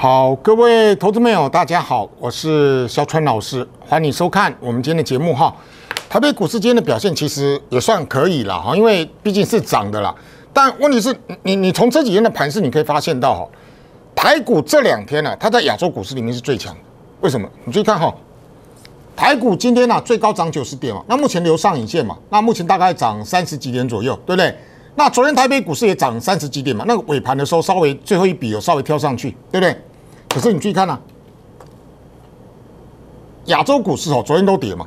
好，各位投资朋友，大家好，我是肖川老师，欢迎收看我们今天的节目哈。台北股市今天的表现其实也算可以了哈，因为毕竟是涨的啦。但问题是你，你从这几天的盘势，你可以发现到哈，台股这两天呢，它在亚洲股市里面是最强。为什么？你注意看哈，台股今天呢最高涨九十点嘛，那目前留上影线嘛，那目前大概涨三十几点左右，对不对？那昨天台北股市也涨三十几点嘛，那个尾盘的时候稍微最后一笔有稍微跳上去，对不对？可是你注意看呢，亚洲股市哦，昨天都跌嘛，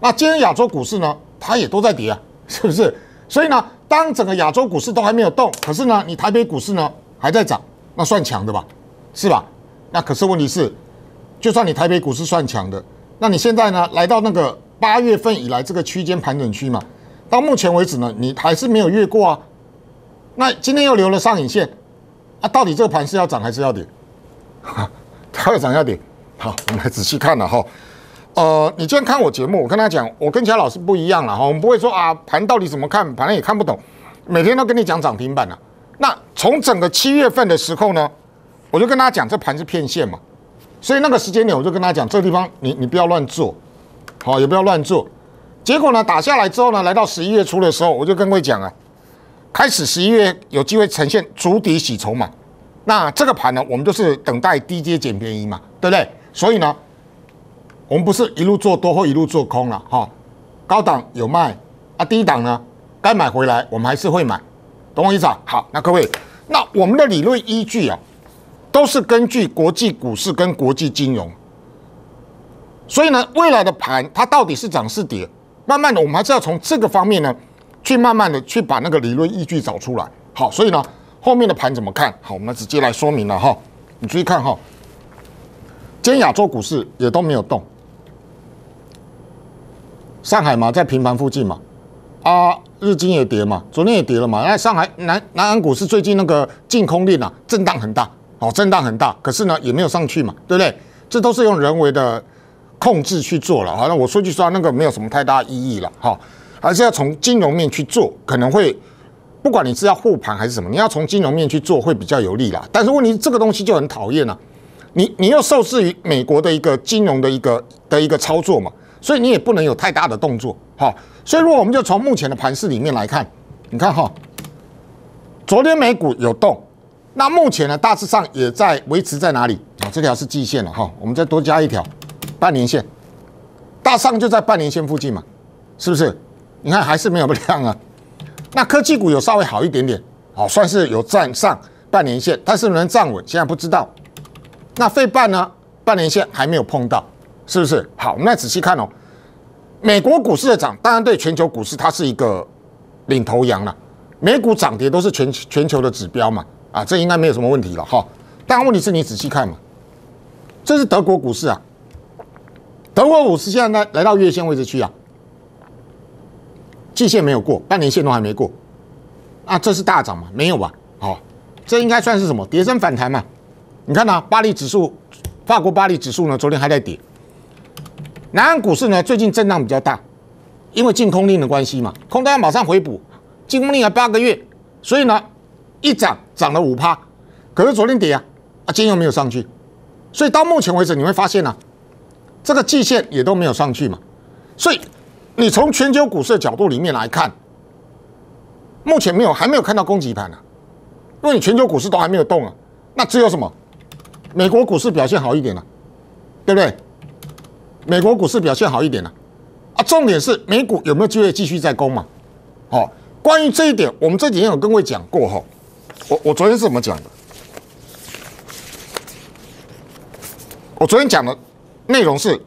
那今天亚洲股市呢，它也都在跌啊，是不是？所以呢，当整个亚洲股市都还没有动，可是呢，你台北股市呢还在涨，那算强的吧，是吧？那可是问题是，就算你台北股市算强的，那你现在呢来到那个八月份以来这个区间盘整区嘛，到目前为止呢，你还是没有越过啊，那今天又留了上影线，啊，到底这个盘是要涨还是要跌？会涨要点好，我们来仔细看了哈。呃，你今天看我节目，我跟他讲，我跟其他老师不一样了哈，我们不会说啊盘到底怎么看，反正也看不懂。每天都跟你讲涨停板了。那从整个七月份的时候呢，我就跟大家讲，这盘是骗线嘛，所以那个时间点我就跟他讲，这地方你你不要乱做，好也不要乱做。结果呢打下来之后呢，来到十一月初的时候，我就各会讲啊，开始十一月有机会呈现筑底洗筹码。那这个盘呢，我们就是等待低阶捡便宜嘛，对不对？所以呢，我们不是一路做多或一路做空了哈。高档有卖啊，低档呢该买回来，我们还是会买，懂我意思啊？好，那各位，那我们的理论依据啊，都是根据国际股市跟国际金融。所以呢，未来的盘它到底是涨是跌，慢慢的我们还是要从这个方面呢，去慢慢的去把那个理论依据找出来。好，所以呢。后面的盘怎么看？好，我们直接来说明了哈。你注意看哈，今天亚洲股市也都没有动。上海嘛，在平盘附近嘛。啊，日经也跌嘛，昨天也跌了嘛。那上海南南安股市最近那个净空令啊，震荡很大，好，震荡很大。可是呢，也没有上去嘛，对不对？这都是用人为的控制去做了。好，那我说句实话，那个没有什么太大意义了哈，还是要从金融面去做，可能会。不管你是要护盘还是什么，你要从金融面去做会比较有利啦。但是问题，这个东西就很讨厌啦，你你又受制于美国的一个金融的一个的一个操作嘛，所以你也不能有太大的动作哈。所以如果我们就从目前的盘势里面来看，你看哈，昨天美股有动，那目前呢大致上也在维持在哪里啊？这条是季线了哈，我们再多加一条半年线，大上就在半年线附近嘛，是不是？你看还是没有量啊。那科技股有稍微好一点点，好算是有站上半年线，但是能站稳现在不知道。那费半呢？半年线还没有碰到，是不是？好，我们来仔细看哦。美国股市的涨，当然对全球股市它是一个领头羊了。美股涨跌都是全全球的指标嘛？啊，这应该没有什么问题了。哈。但问题是你仔细看嘛。这是德国股市啊，德国股市现在来来到月线位置去啊。季线没有过，半年线都还没过，啊，这是大涨吗？没有吧。好，这应该算是什么？跌升反弹嘛。你看到巴黎指数，法国巴黎指数呢？昨天还在跌。南岸股市呢？最近震荡比较大，因为禁空令的关系嘛，空单马上回补，禁空令还八个月，所以呢，一涨涨了五趴，可是昨天跌啊，啊，今天又没有上去，所以到目前为止你会发现呢，这个季线也都没有上去嘛，所以。你从全球股市的角度里面来看，目前没有还没有看到供给盘呢，因为你全球股市都还没有动啊，那只有什么？美国股市表现好一点了，对不对？美国股市表现好一点了，啊，重点是美股有没有机会继续再攻嘛？好，关于这一点，我们这几天有跟位讲过哦，我我昨天是怎么讲的？我昨天讲的内容是。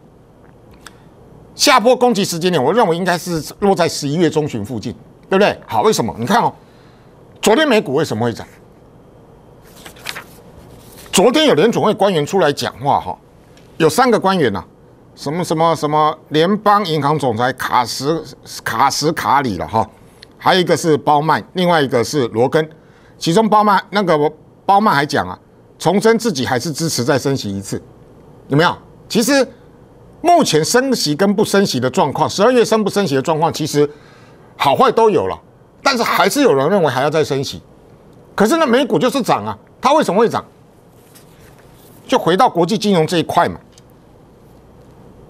下坡攻击时间点，我认为应该是落在十一月中旬附近，对不对？好，为什么？你看哦，昨天美股为什么会涨？昨天有联总会官员出来讲话，哈，有三个官员呐，什么什么什么，联邦银行总裁卡什卡什卡里了哈，还有一个是鲍曼，另外一个是罗根，其中鲍曼那个鲍曼还讲啊，重申自己还是支持再升息一次，有没有？其实。目前升息跟不升息的状况，十二月升不升息的状况，其实好坏都有了。但是还是有人认为还要再升息，可是呢，美股就是涨啊，它为什么会涨？就回到国际金融这一块嘛。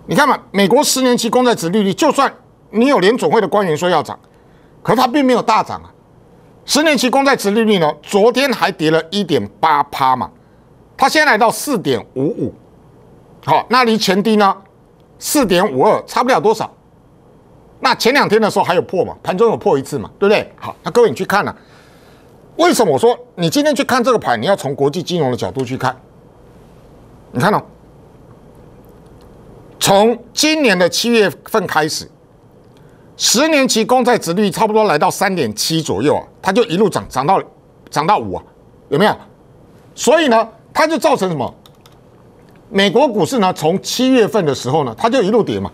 你看嘛，美国十年期公债值利率，就算你有联总会的官员说要涨，可是它并没有大涨啊。十年期公债值利率呢，昨天还跌了一点八趴嘛，它现在来到四点五五，好，那离前低呢？四点五二，差不了多少。那前两天的时候还有破嘛？盘中有破一次嘛？对不对？好，那各位你去看了，为什么我说你今天去看这个盘，你要从国际金融的角度去看？你看到，从今年的七月份开始，十年期公债殖率差不多来到三点七左右啊，它就一路涨涨到涨到五啊，有没有？所以呢，它就造成什么？美国股市呢，从七月份的时候呢，它就一路跌嘛，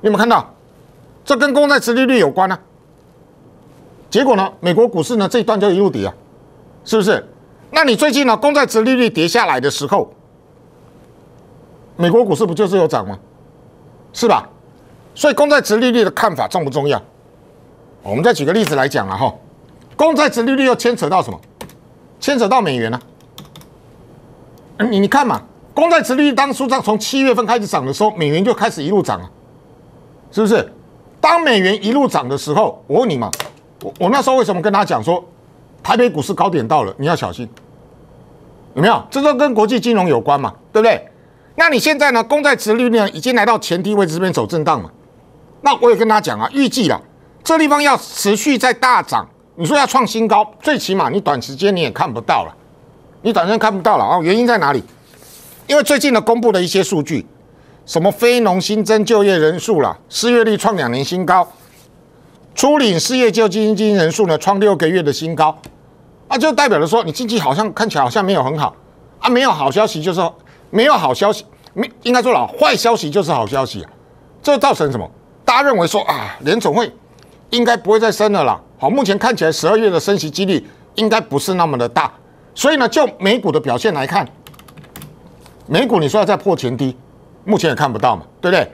你有没有看到？这跟公债值利率有关啊。结果呢，美国股市呢这一段就一路跌啊，是不是？那你最近呢，公债值利率跌下来的时候，美国股市不就是有涨吗？是吧？所以公债值利率的看法重不重要？我们再举个例子来讲啊哈，公债值利率又牵扯到什么？牵扯到美元啊。你你看嘛。公债殖率当初从七月份开始涨的时候，美元就开始一路涨了，是不是？当美元一路涨的时候，我问你嘛，我我那时候为什么跟他讲说，台北股市高点到了，你要小心，有没有？这都跟国际金融有关嘛，对不对？那你现在呢？公债殖率呢已经来到前低位置这边走震荡嘛？那我也跟他讲啊，预计了这地方要持续在大涨，你说要创新高，最起码你短时间你也看不到了，你短时间看不到了啊？原因在哪里？因为最近呢，公布的一些数据，什么非农新增就业人数啦，失业率创两年新高，初领失业救济金人数呢创六个月的新高，啊，就代表着说，你经济好像看起来好像没有很好，啊，没有好消息就是没有好消息，没应该说了，坏消息就是好消息啊，这造成什么？大家认为说啊，联总会应该不会再升了啦，好，目前看起来十二月的升息几率应该不是那么的大，所以呢，就美股的表现来看。美股你说要再破前低，目前也看不到嘛，对不对？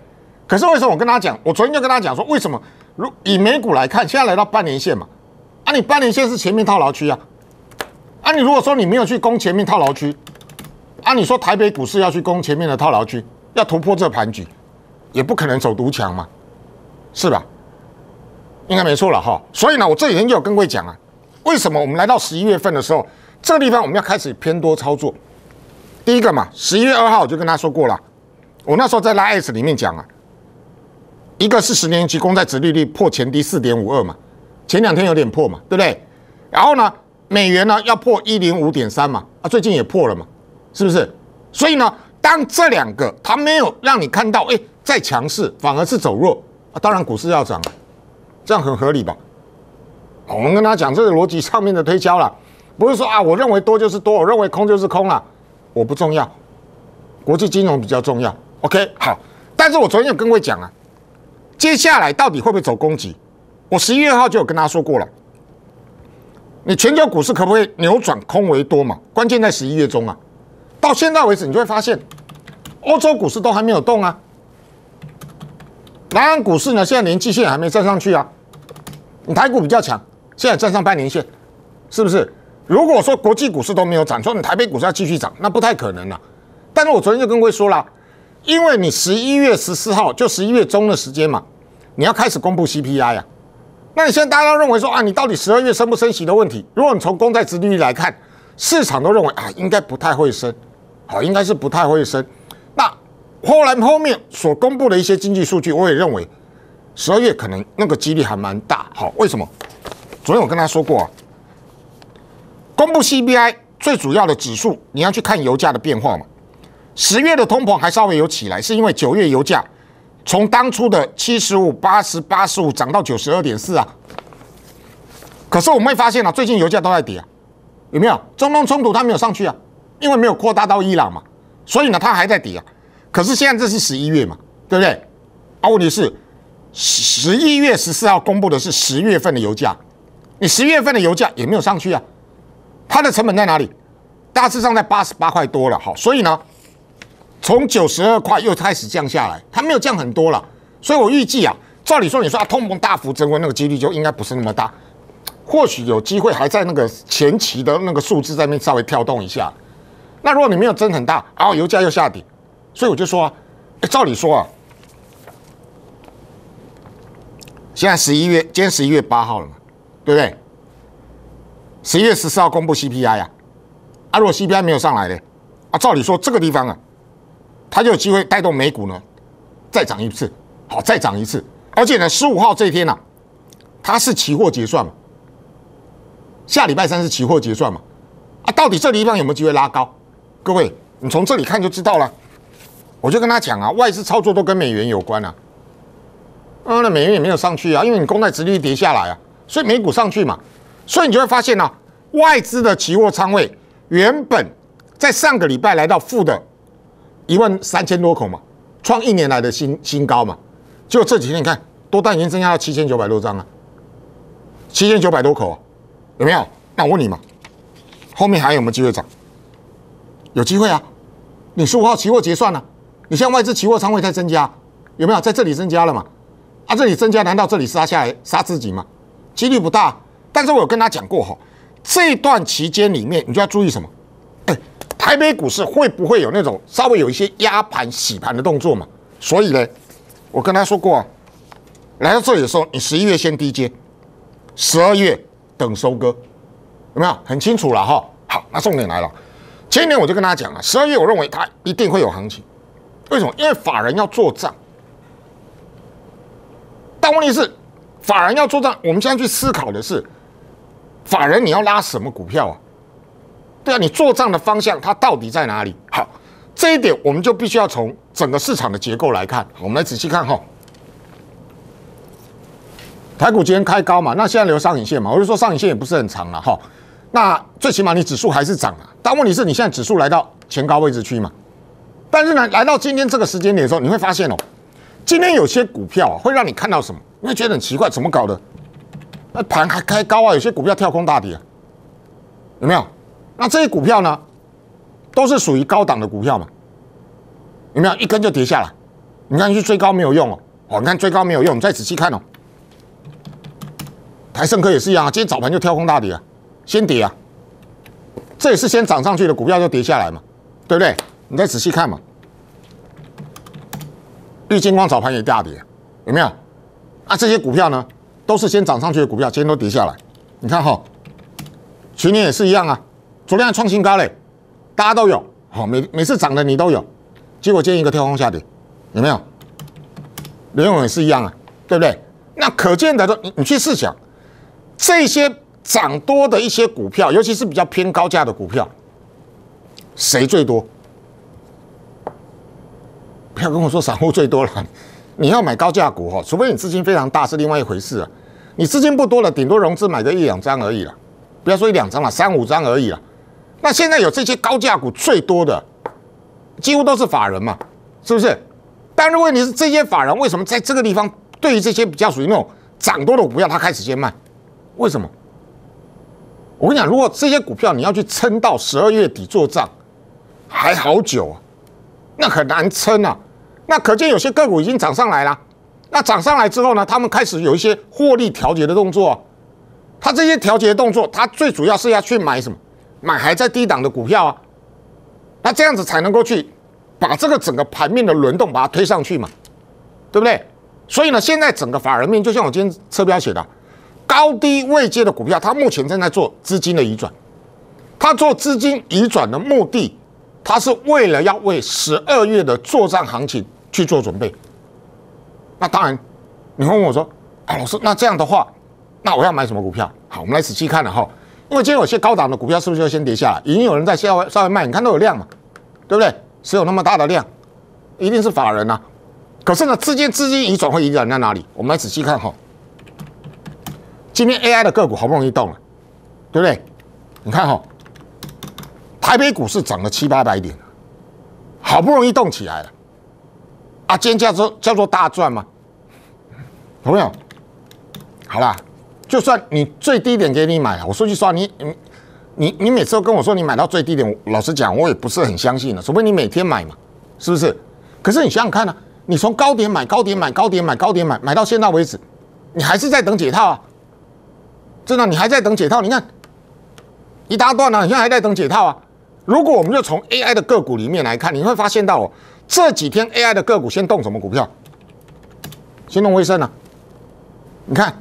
可是为什么我跟大家讲，我昨天就跟他讲说，为什么如以美股来看，现在来到半年线嘛，啊，你半年线是前面套牢区啊，啊，你如果说你没有去攻前面套牢区，啊，你说台北股市要去攻前面的套牢区，要突破这盘局，也不可能走独强嘛，是吧？应该没错了哈。所以呢，我这几天就有跟各位讲啊，为什么我们来到十一月份的时候，这个地方我们要开始偏多操作。第一个嘛，十一月二号我就跟他说过了，我那时候在拉 S 里面讲啊，一个是十年期公债殖利率破前低四点五二嘛，前两天有点破嘛，对不对？然后呢，美元呢要破一零五点三嘛，啊，最近也破了嘛，是不是？所以呢，当这两个它没有让你看到，哎，再强势，反而是走弱，啊，当然股市要涨，这样很合理吧？我们跟他讲这个逻辑上面的推敲了，不是说啊，我认为多就是多，我认为空就是空了。我不重要，国际金融比较重要。OK，好，但是我昨天有跟各位讲啊，接下来到底会不会走供给？我十一月号就有跟大家说过了。你全球股市可不可以扭转空为多嘛？关键在十一月中啊。到现在为止，你就会发现，欧洲股市都还没有动啊。南湾股市呢，现在连季线还没站上去啊。你台股比较强，现在站上半年线，是不是？如果说国际股市都没有涨，说你台北股市要继续涨，那不太可能了。但是我昨天就跟各位说了，因为你十一月十四号就十一月中的时间嘛，你要开始公布 CPI 呀。那你现在大家要认为说啊，你到底十二月升不升息的问题？如果你从公债殖利率来看，市场都认为啊，应该不太会升，好，应该是不太会升。那后来后面所公布的一些经济数据，我也认为十二月可能那个几率还蛮大。好，为什么？昨天我跟他说过啊。公布 CPI 最主要的指数，你要去看油价的变化嘛？十月的通膨还稍微有起来，是因为九月油价从当初的七十五、八十八十五涨到九十二点四啊。可是我们会发现呢，最近油价都在跌啊，有没有中东冲突它没有上去啊？因为没有扩大到伊朗嘛，所以呢它还在跌啊。可是现在这是十一月嘛，对不对？啊，问题是十一月十四号公布的是十月份的油价，你十月份的油价也没有上去啊。它的成本在哪里？大致上在八十八块多了，好，所以呢，从九十二块又开始降下来，它没有降很多了，所以我预计啊，照理说你说啊，通膨大幅增温那个几率就应该不是那么大，或许有机会还在那个前期的那个数字在那稍微跳动一下，那如果你没有增很大，然后油价又下跌，所以我就说，照理说啊，现在十一月，今天十一月八号了嘛，对不对？十一月十四号公布 CPI 呀，啊，如果 CPI 没有上来的，啊，照理说这个地方啊，它就有机会带动美股呢，再涨一次，好，再涨一次，而且呢，十五号这一天啊，它是期货结算嘛，下礼拜三是期货结算嘛，啊，到底这个地方有没有机会拉高？各位，你从这里看就知道了。我就跟他讲啊，外资操作都跟美元有关啊，啊，那美元也没有上去啊，因为你公债殖率跌下来啊，所以美股上去嘛。所以你就会发现呢，外资的期货仓位原本在上个礼拜来到负的一万三千多口嘛，创一年来的新新高嘛。结果这几天你看多单已经增加到七千九百多张啊，七千九百多口啊，有没有？那我问你嘛，后面还有没有机会涨？有机会啊，你十五号期货结算呢，你现在外资期货仓位在增加，有没有在这里增加了嘛？啊，这里增加难道这里杀下来杀自己吗？几率不大。但是我有跟他讲过哈，这段期间里面你就要注意什么？哎，台北股市会不会有那种稍微有一些压盘、洗盘的动作嘛？所以呢，我跟他说过啊，来到这里的时候，你十一月先低接，十二月等收割，有没有？很清楚了哈。好，那重点来了，前一年我就跟他讲了，十二月我认为它一定会有行情，为什么？因为法人要做账，但问题是，法人要做账，我们现在去思考的是。法人你要拉什么股票啊？对啊，你做账的方向它到底在哪里？好，这一点我们就必须要从整个市场的结构来看。我们来仔细看哈。台股今天开高嘛，那现在留上影线嘛，我就说上影线也不是很长了哈。那最起码你指数还是涨了，但问题是你现在指数来到前高位置区嘛。但是呢，来到今天这个时间点的时候，你会发现哦，今天有些股票啊会让你看到什么，你会觉得很奇怪，怎么搞的？那盘还开高啊？有些股票跳空大跌，有没有？那这些股票呢？都是属于高档的股票嘛？有没有一根就跌下来？你看去追高没有用哦。哦，你看追高没有用，你再仔细看哦。台盛科也是一样啊，今天早盘就跳空大跌啊，先跌啊。这也是先涨上去的股票就跌下来嘛，对不对？你再仔细看嘛。绿金光早盘也大跌，有没有？啊，这些股票呢？都是先涨上去的股票，今天都跌下来。你看哈，去年也是一样啊，昨天创新高嘞，大家都有。好，每每次涨的你都有，结果今天一个跳空下跌，有没有？联我，也是一样啊，对不对？那可见的，你你去试想，这些涨多的一些股票，尤其是比较偏高价的股票，谁最多？不要跟我说散户最多了。你要买高价股哈，除非你资金非常大是另外一回事啊。你资金不多了，顶多融资买个一两张而已了，不要说一两张了，三五张而已了。那现在有这些高价股最多的，几乎都是法人嘛，是不是？但是问题是这些法人，为什么在这个地方对于这些比较属于那种涨多的我不要，他开始先卖，为什么？我跟你讲，如果这些股票你要去撑到十二月底做账，还好久啊，那很难撑啊。那可见有些个股已经涨上来了，那涨上来之后呢，他们开始有一些获利调节的动作。他这些调节动作，他最主要是要去买什么？买还在低档的股票啊。那这样子才能够去把这个整个盘面的轮动把它推上去嘛，对不对？所以呢，现在整个法人面，就像我今天车标写的，高低位阶的股票，它目前正在做资金的移转。它做资金移转的目的，它是为了要为十二月的作战行情。去做准备，那当然你会问我说：“啊，老师，那这样的话，那我要买什么股票？”好，我们来仔细看了哈，因为今天有些高档的股票是不是就先跌下来？已经有人在稍微稍微卖，你看都有量嘛，对不对？谁有那么大的量，一定是法人呐。可是呢，资金资金移转会移转在哪里？我们来仔细看哈。今天 AI 的个股好不容易动了，对不对？你看哈，台北股市涨了七八百点，好不容易动起来了。啊，尖叫做叫做大赚嘛，朋友，好啦，就算你最低点给你买啊，我说句实话，你你你每次都跟我说你买到最低点，老实讲我也不是很相信的，除非你每天买嘛，是不是？可是你想想看啊，你从高点买，高点买，高点买，高点买，买到现在为止，你还是在等解套啊，真的，你还在等解套，你看，一大段啊，你还在等解套啊。如果我们就从 AI 的个股里面来看，你会发现到哦。这几天 A I 的个股先动什么股票？先动威生啊！你看，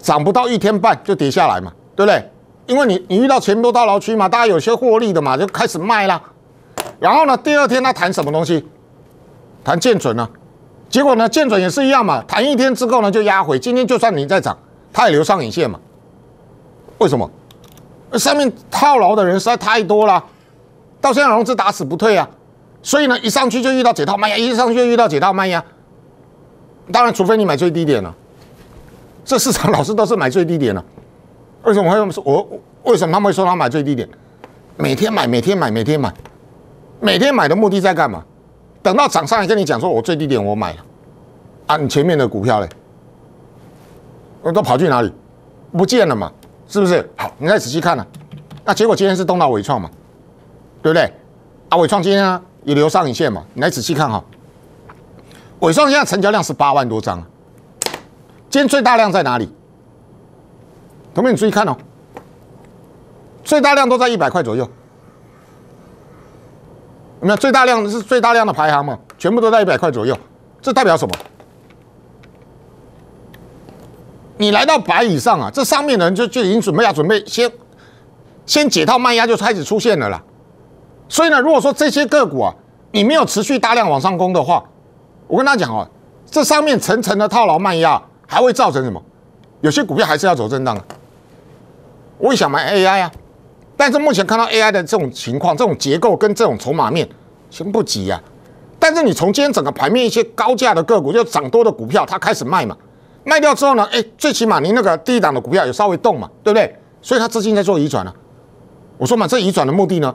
涨不到一天半就跌下来嘛，对不对？因为你你遇到全部到牢区嘛，大家有些获利的嘛，就开始卖啦。然后呢，第二天他谈什么东西？谈建准呢？结果呢，建准也是一样嘛，谈一天之后呢就压回。今天就算你在涨，它也留上影线嘛。为什么？上面套牢的人实在太多了，到现在融资打死不退啊！所以呢，一上去就遇到解套卖压，一上去就遇到解套卖压。当然，除非你买最低点了。这市场老师都是买最低点了。为什么会说？我为什么他们会说他买最低点？每天买，每天买，每天买，每天买的目的在干嘛？等到涨上，来跟你讲说，我最低点我买了啊！你前面的股票嘞，我都跑去哪里？不见了嘛？是不是？好，你再仔细看呢。那结果今天是东大伟创嘛，对不对？啊，伟创今天啊。你留上影线嘛？你来仔细看哈，尾上现在成交量是八万多张。今天最大量在哪里？同学们，你注意看哦，最大量都在一百块左右。有没有最大量是最大量的排行嘛？全部都在一百块左右，这代表什么？你来到百以上啊，这上面的人就就已经准备要准备先先解套卖压，就开始出现了啦。所以呢，如果说这些个股啊，你没有持续大量往上攻的话，我跟大家讲哦，这上面层层的套牢卖压，还会造成什么？有些股票还是要走震荡啊。我也想买 AI 啊，但是目前看到 AI 的这种情况，这种结构跟这种筹码面，先不急啊。但是你从今天整个盘面一些高价的个股，就涨多的股票，它开始卖嘛，卖掉之后呢，哎，最起码你那个低档的股票有稍微动嘛，对不对？所以它资金在做移转了。我说嘛，这移转的目的呢？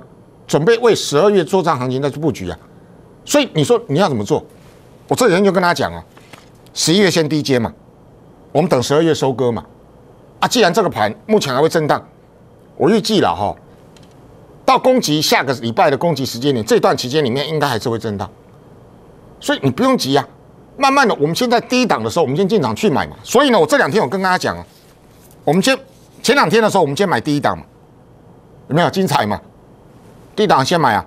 准备为十二月作战行情再去布局啊，所以你说你要怎么做？我这人就跟他讲啊，十一月先低接嘛，我们等十二月收割嘛。啊，既然这个盘目前还会震荡，我预计了哈，到攻击下个礼拜的攻击时间点，这段期间里面应该还是会震荡，所以你不用急呀，慢慢的，我们现在低档的时候，我们先进场去买嘛。所以呢，我这两天我跟大家讲啊，我们先前两天的时候，我们先买第一档嘛，有没有精彩嘛？低档先买啊，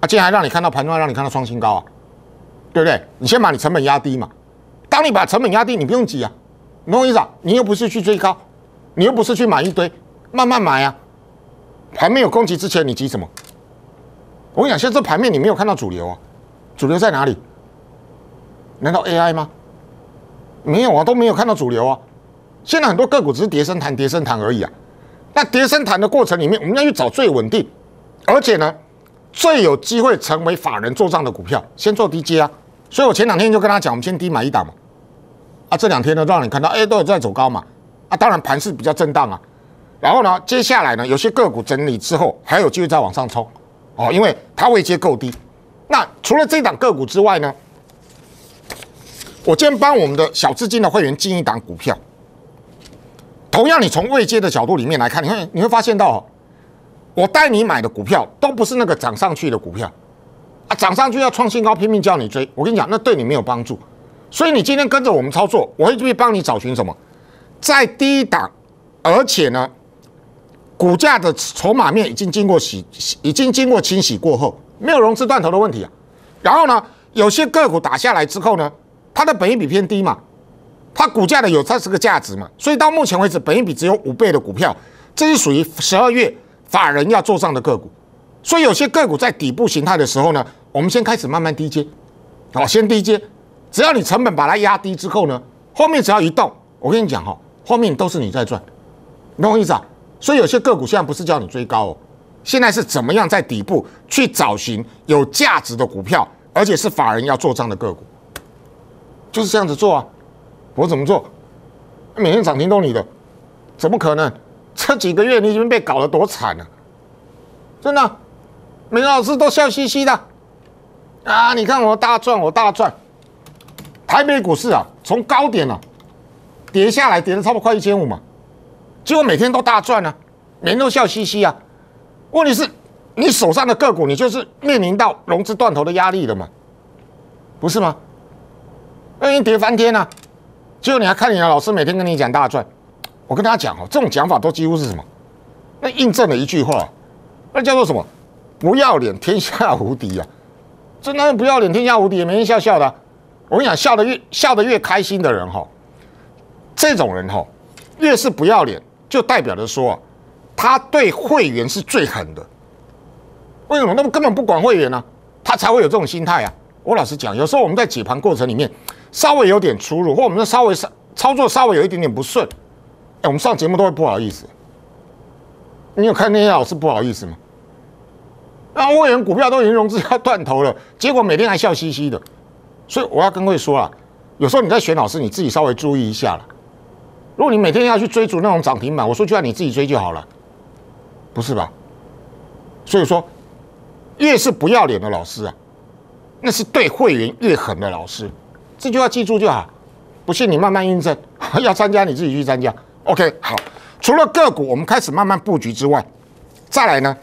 啊，竟然还让你看到盘中让你看到创新高啊，对不对？你先把你成本压低嘛。当你把成本压低，你不用急啊。什我意思啊？你又不是去追高，你又不是去买一堆，慢慢买啊。还没有攻击之前，你急什么？我跟你讲，现在这盘面你没有看到主流啊，主流在哪里？难道 AI 吗？没有啊，都没有看到主流啊。现在很多个股只是跌升弹、跌升弹而已啊。那跌升弹的过程里面，我们要去找最稳定，而且呢，最有机会成为法人做账的股票，先做低阶啊。所以我前两天就跟他讲，我们先低买一档嘛。啊，这两天呢，让你看到，哎，都有在走高嘛。啊，当然盘势比较震荡啊。然后呢，接下来呢，有些个股整理之后，还有机会再往上冲哦，因为它位阶够低。那除了这档个股之外呢，我今天帮我们的小资金的会员进一档股票。同样，你从未接的角度里面来看，你会你会发现到，我带你买的股票都不是那个涨上去的股票，啊，涨上去要创新高拼命叫你追，我跟你讲，那对你没有帮助。所以你今天跟着我们操作，我会去帮你找寻什么，在低档，而且呢，股价的筹码面已经经过洗，已经经过清洗过后，没有融资断头的问题啊。然后呢，有些个股打下来之后呢，它的本益比偏低嘛。它股价的有它是个价值嘛，所以到目前为止，本一比只有五倍的股票，这是属于十二月法人要做账的个股。所以有些个股在底部形态的时候呢，我们先开始慢慢低接，好，先低接。只要你成本把它压低之后呢，后面只要一动，我跟你讲哈，后面都是你在赚，懂我意思啊？所以有些个股现在不是叫你追高哦，现在是怎么样在底部去找寻有价值的股票，而且是法人要做账的个股，就是这样子做啊。我怎么做？每天涨停都你的，怎么可能？这几个月你已经被搞得多惨了，真的，每个老师都笑嘻嘻的啊！你看我大赚，我大赚。台北股市啊，从高点了跌下来，跌了差不多快一千五嘛，结果每天都大赚啊，人都笑嘻嘻啊。问题是，你手上的个股，你就是面临到融资断头的压力了嘛，不是吗？已经跌翻天了。最后你还看你啊！老师每天跟你讲大赚，我跟大家讲哦，这种讲法都几乎是什么？那印证了一句话，那叫做什么？不要脸天下无敌啊！这男人不要脸天下无敌，每天笑笑的。我跟你讲，笑的越笑的越开心的人哈，这种人哈，越是不要脸，就代表着说啊，他对会员是最狠的。为什么？那么根本不管会员啊，他才会有这种心态啊！我老实讲，有时候我们在解盘过程里面。稍微有点出入，或我们那稍微操操作稍微有一点点不顺，哎，我们上节目都会不好意思。你有看那些老师不好意思吗？那会员股票都已经融资要断头了，结果每天还笑嘻嘻的。所以我要跟会说啊，有时候你在选老师，你自己稍微注意一下了。如果你每天要去追逐那种涨停板，我说就让你自己追就好了，不是吧？所以说，越是不要脸的老师啊，那是对会员越狠的老师。这句话记住就好，不信你慢慢验证。要参加你自己去参加。OK，好。除了个股，我们开始慢慢布局之外，再来呢？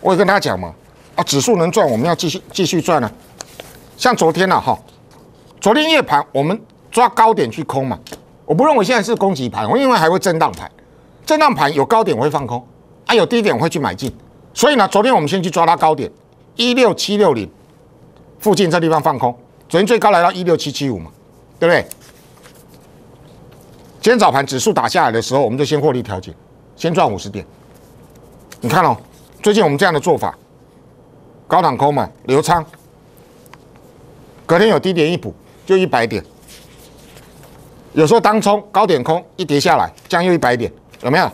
我也跟大家讲嘛，啊，指数能赚，我们要继续继续赚呢。像昨天啊，哈，昨天夜盘我们抓高点去空嘛。我不认为现在是攻击盘，我认为还会震荡盘。震荡盘有高点我会放空，啊，有低点我会去买进。所以呢，昨天我们先去抓它高点，一六七六零附近这地方放空。昨天最高来到一六七七五嘛，对不对？今天早盘指数打下来的时候，我们就先获利调节，先赚五十点。你看哦，最近我们这样的做法，高档空嘛，留仓，隔天有低点一补，就一百点。有时候当冲高点空一跌下来，这样又一百点，有没有？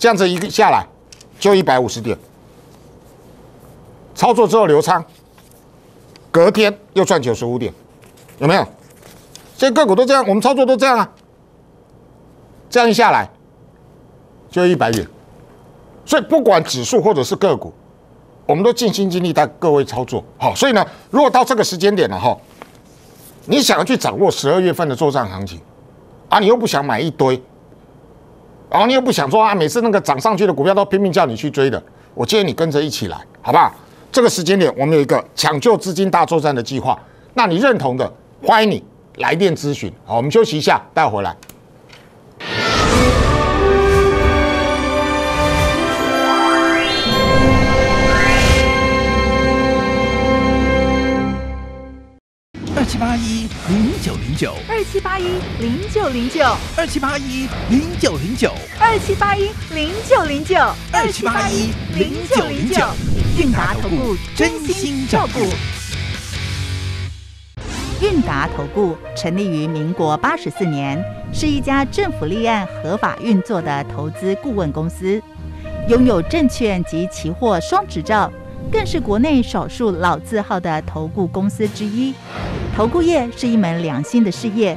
这样子一个下来就一百五十点，操作之后留仓。隔天又赚九十五点，有没有？所以个股都这样，我们操作都这样啊。这样一下来，就一百元。所以不管指数或者是个股，我们都尽心尽力带各位操作好。所以呢，如果到这个时间点了哈，你想要去掌握十二月份的作战行情啊，你又不想买一堆，然后你又不想说啊，每次那个涨上去的股票都拼命叫你去追的，我建议你跟着一起来，好不好？这个时间点，我们有一个抢救资金大作战的计划。那你认同的，欢迎你来电咨询。好，我们休息一下，待会回来。二七八一零九零九，二七八一零九零九，二七八一零九零九，二七八一零九零九，二七八一零九零九。韵达投顾真心照顾。韵达投顾成立于民国八十四年，是一家政府立案合法运作的投资顾问公司，拥有证券及期货双执照，更是国内少数老字号的投顾公司之一。投顾业是一门良心的事业。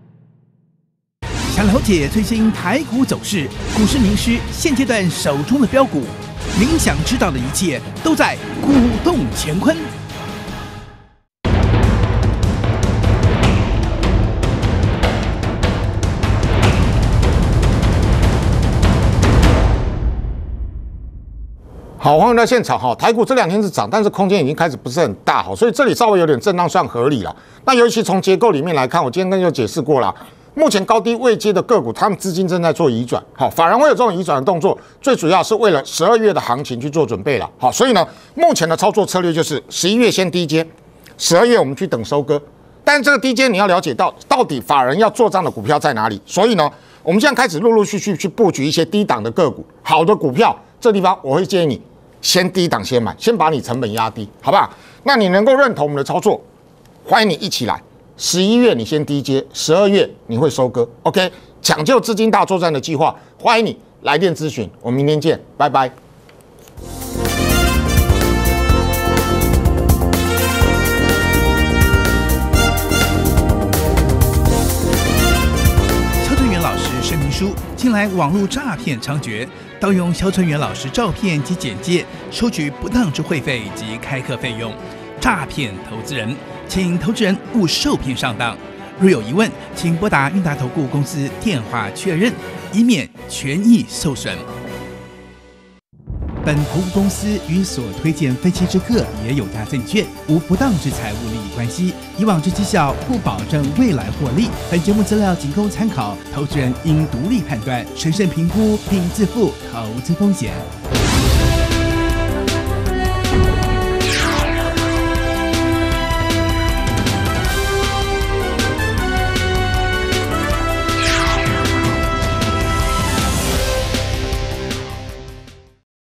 想了解最新台股走势，股市名师现阶段手中的标股，您想知道的一切都在股动乾坤。好，欢迎到现场哈。台股这两天是涨，但是空间已经开始不是很大哈，所以这里稍微有点震荡，算合理了。那尤其从结构里面来看，我今天跟就解释过了。目前高低位接的个股，他们资金正在做移转，好，法人会有这种移转的动作，最主要是为了十二月的行情去做准备了，好，所以呢，目前的操作策略就是十一月先低接，十二月我们去等收割，但这个低接你要了解到到底法人要做账的股票在哪里，所以呢，我们现在开始陆陆续续去布局一些低档的个股，好的股票，这地方我会建议你先低档先买，先把你成本压低，好不好？那你能够认同我们的操作，欢迎你一起来。十一月你先低接，十二月你会收割。OK，抢救资金大作战的计划，欢迎你来电咨询。我明天见，拜拜。肖春元老师声明书：近来网络诈骗猖獗，盗用肖春元老师照片及简介，收取不当之会费及开课费用，诈骗投资人。请投资人勿受骗上当，若有疑问，请拨打韵达投顾公司电话确认，以免权益受损。本投顾公司与所推荐分期之客也有家证券无不当之财务利益关系，以往之绩效不保证未来获利。本节目资料仅供参考，投资人应独立判断、审慎评估，并自负投资风险。